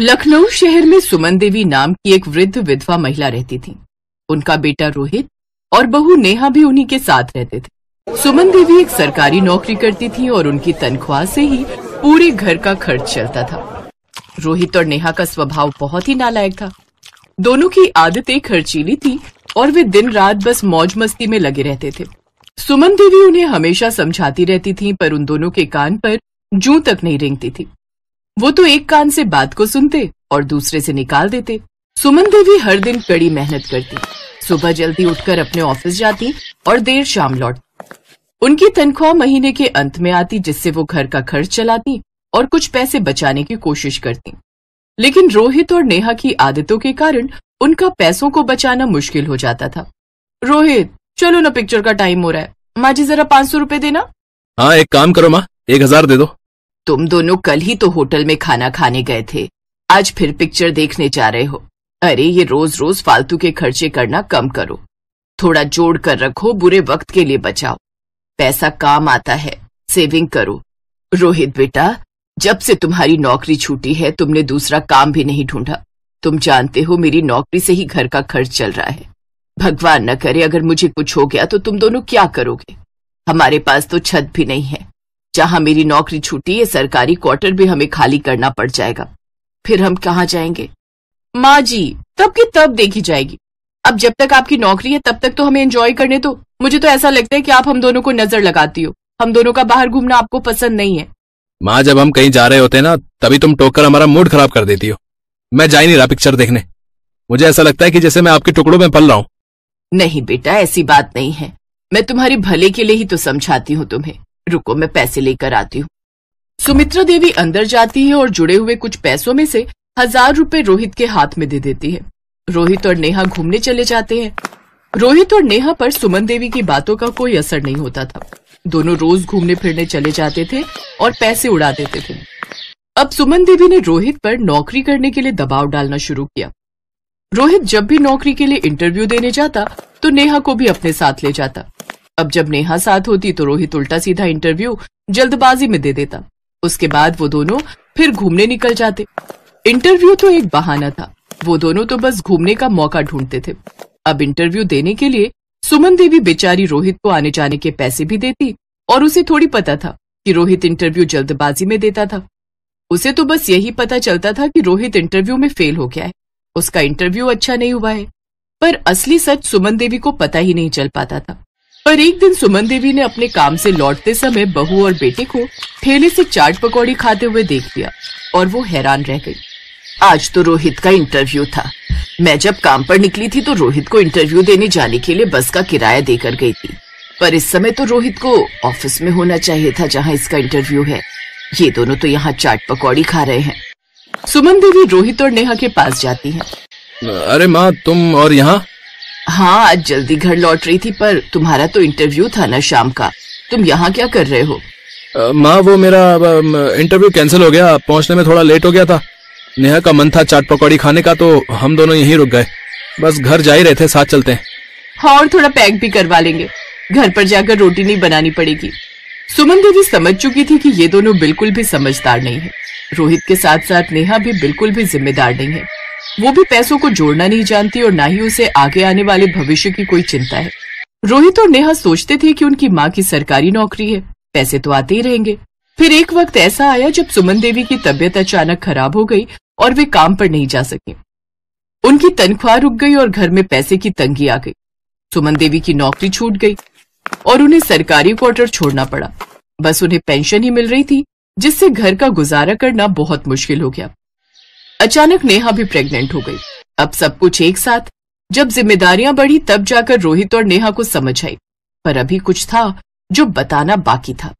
लखनऊ शहर में सुमन देवी नाम की एक वृद्ध विधवा महिला रहती थी उनका बेटा रोहित और बहू नेहा भी उन्हीं के साथ रहते थे सुमन देवी एक सरकारी नौकरी करती थी और उनकी तनख्वाह से ही पूरे घर का खर्च चलता था रोहित और नेहा का स्वभाव बहुत ही नालायक था दोनों की आदतें खर्चीली थी और वे दिन रात बस मौज मस्ती में लगे रहते थे सुमन देवी उन्हें हमेशा समझाती रहती थी पर उन दोनों के कान पर जू तक नहीं रेंगती थी वो तो एक कान से बात को सुनते और दूसरे से निकाल देते सुमन देवी हर दिन कड़ी मेहनत करती सुबह जल्दी उठकर अपने ऑफिस जाती और देर शाम लौटती उनकी तनख्वाह महीने के अंत में आती जिससे वो घर का खर्च चलाती और कुछ पैसे बचाने की कोशिश करती लेकिन रोहित और नेहा की आदतों के कारण उनका पैसों को बचाना मुश्किल हो जाता था रोहित चलो ना पिक्चर का टाइम हो रहा है माँ जी जरा पाँच सौ रूपए देना हाँ एक काम करो माँ एक हजार दे दो तुम दोनों कल ही तो होटल में खाना खाने गए थे आज फिर पिक्चर देखने जा रहे हो अरे ये रोज रोज फालतू के खर्चे करना कम करो थोड़ा जोड़ कर रखो बुरे वक्त के लिए बचाओ पैसा काम आता है सेविंग करो रोहित बेटा जब से तुम्हारी नौकरी छूटी है तुमने दूसरा काम भी नहीं ढूंढा तुम जानते हो मेरी नौकरी से ही घर का खर्च चल रहा है भगवान न करे अगर मुझे कुछ हो गया तो तुम दोनों क्या करोगे हमारे पास तो छत भी नहीं है जहां मेरी नौकरी छूटी है सरकारी क्वार्टर भी हमें खाली करना पड़ जाएगा फिर हम कहाँ जाएंगे माँ जी तब की तब देखी जाएगी अब जब तक आपकी नौकरी है तब तक तो हमें एंजॉय करने दो मुझे तो ऐसा लगता है कि आप हम दोनों को नजर लगाती हो हम दोनों का बाहर घूमना आपको पसंद नहीं है माँ जब हम कहीं जा रहे होते ना तभी तुम टोककर हमारा मूड खराब कर देती हो मैं जा ही नहीं रहा पिक्चर देखने मुझे ऐसा लगता है कि जैसे मैं आपके टुकड़ों में पल रहा हूँ नहीं बेटा ऐसी बात नहीं है मैं तुम्हारे भले के लिए ही तो समझाती हूँ तुम्हें रुको मैं पैसे लेकर आती हूँ सुमित्रा देवी अंदर जाती है और जुड़े हुए कुछ पैसों में से हजार रुपए रोहित के हाथ में दे देती है रोहित और नेहा घूमने चले जाते हैं रोहित और नेहा पर सुमन देवी की बातों का कोई असर नहीं होता था दोनों रोज घूमने फिरने चले जाते थे और पैसे उड़ा देते थे अब सुमन देवी ने रोहित पर नौकरी करने के लिए दबाव डालना शुरू किया रोहित जब भी नौकरी के लिए इंटरव्यू देने जाता तो नेहा को भी अपने साथ ले जाता अब जब नेहा साथ होती तो रोहित उल्टा सीधा इंटरव्यू जल्दबाजी में दे देता उसके बाद वो दोनों फिर घूमने निकल जाते इंटरव्यू तो एक बहाना था वो दोनों तो बस घूमने का मौका ढूंढते थे अब इंटरव्यू देने के लिए सुमन देवी बेचारी रोहित को आने जाने के पैसे भी देती और उसे थोड़ी पता था कि रोहित इंटरव्यू जल्दबाजी में देता था उसे तो बस यही पता चलता था कि रोहित इंटरव्यू में फेल हो गया है उसका इंटरव्यू अच्छा नहीं हुआ है पर असली सच सुमन देवी को पता ही नहीं चल पाता था पर एक दिन सुमन देवी ने अपने काम से लौटते समय बहू और बेटे को ठेले से चाट पकौड़ी खाते हुए देख लिया और वो हैरान रह गई आज तो रोहित का इंटरव्यू था मैं जब काम पर निकली थी तो रोहित को इंटरव्यू देने जाने के लिए बस का किराया देकर गई थी पर इस समय तो रोहित को ऑफिस में होना चाहिए था जहाँ इसका इंटरव्यू है ये दोनों तो यहाँ चाट पकौड़ी खा रहे हैं सुमन देवी रोहित और नेहा के पास जाती है अरे माँ तुम और यहाँ हाँ आज जल्दी घर लौट रही थी पर तुम्हारा तो इंटरव्यू था ना शाम का तुम यहाँ क्या कर रहे हो माँ वो मेरा इंटरव्यू कैंसिल हो गया पहुँचने में थोड़ा लेट हो गया था नेहा का मन था चाट पकौड़ी खाने का तो हम दोनों यहीं रुक गए बस घर जा ही रहे थे साथ चलते हैं हाँ और थोड़ा पैक भी करवा लेंगे घर पर जाकर रोटी नहीं बनानी पड़ेगी सुमन देवी समझ चुकी थी कि ये दोनों बिल्कुल भी समझदार नहीं है रोहित के साथ साथ नेहा भी बिल्कुल भी जिम्मेदार नहीं है वो भी पैसों को जोड़ना नहीं जानती और ना ही उसे आगे आने वाले भविष्य की कोई चिंता है रोहित और नेहा सोचते थे कि उनकी माँ की सरकारी नौकरी है पैसे तो आते ही रहेंगे फिर एक वक्त ऐसा आया जब सुमन देवी की तबीयत अचानक खराब हो गई और वे काम पर नहीं जा सके उनकी तनख्वाह रुक गई और घर में पैसे की तंगी आ गई सुमन देवी की नौकरी छूट गई और उन्हें सरकारी क्वार्टर छोड़ना पड़ा बस उन्हें पेंशन ही मिल रही थी जिससे घर का गुजारा करना बहुत मुश्किल हो गया अचानक नेहा भी प्रेग्नेंट हो गई अब सब कुछ एक साथ जब जिम्मेदारियां बढ़ी तब जाकर रोहित और नेहा को समझ आई पर अभी कुछ था जो बताना बाकी था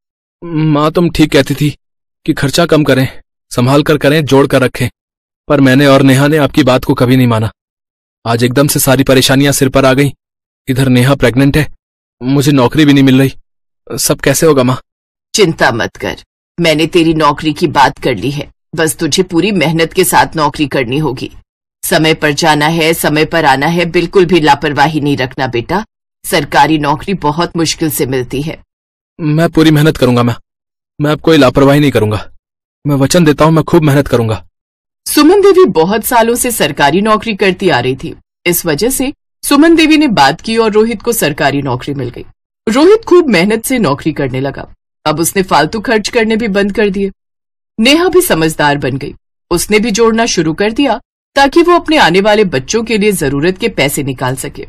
माँ तुम ठीक कहती थी कि खर्चा कम करें संभाल कर करें जोड़ कर रखें पर मैंने और नेहा ने आपकी बात को कभी नहीं माना आज एकदम से सारी परेशानियां सिर पर आ गई इधर नेहा प्रेग्नेंट है मुझे नौकरी भी नहीं मिल रही सब कैसे होगा माँ चिंता मत कर मैंने तेरी नौकरी की बात कर ली है बस तुझे पूरी मेहनत के साथ नौकरी करनी होगी समय पर जाना है समय पर आना है बिल्कुल भी लापरवाही नहीं रखना बेटा सरकारी नौकरी बहुत मुश्किल से मिलती है मैं पूरी मेहनत करूंगा मैं मैं अब कोई लापरवाही नहीं करूंगा मैं वचन देता हूँ मैं खूब मेहनत करूंगा सुमन देवी बहुत सालों से सरकारी नौकरी करती आ रही थी इस वजह से सुमन देवी ने बात की और रोहित को सरकारी नौकरी मिल गई रोहित खूब मेहनत से नौकरी करने लगा अब उसने फालतू खर्च करने भी बंद कर दिए नेहा भी समझदार बन गई उसने भी जोड़ना शुरू कर दिया ताकि वो अपने आने वाले बच्चों के लिए जरूरत के पैसे निकाल सके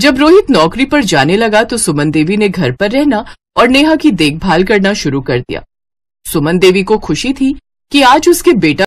जब रोहित नौकरी पर जाने लगा तो सुमन देवी ने घर पर रहना और नेहा की देखभाल करना शुरू कर दिया सुमन देवी को खुशी थी कि आज उसके बेटा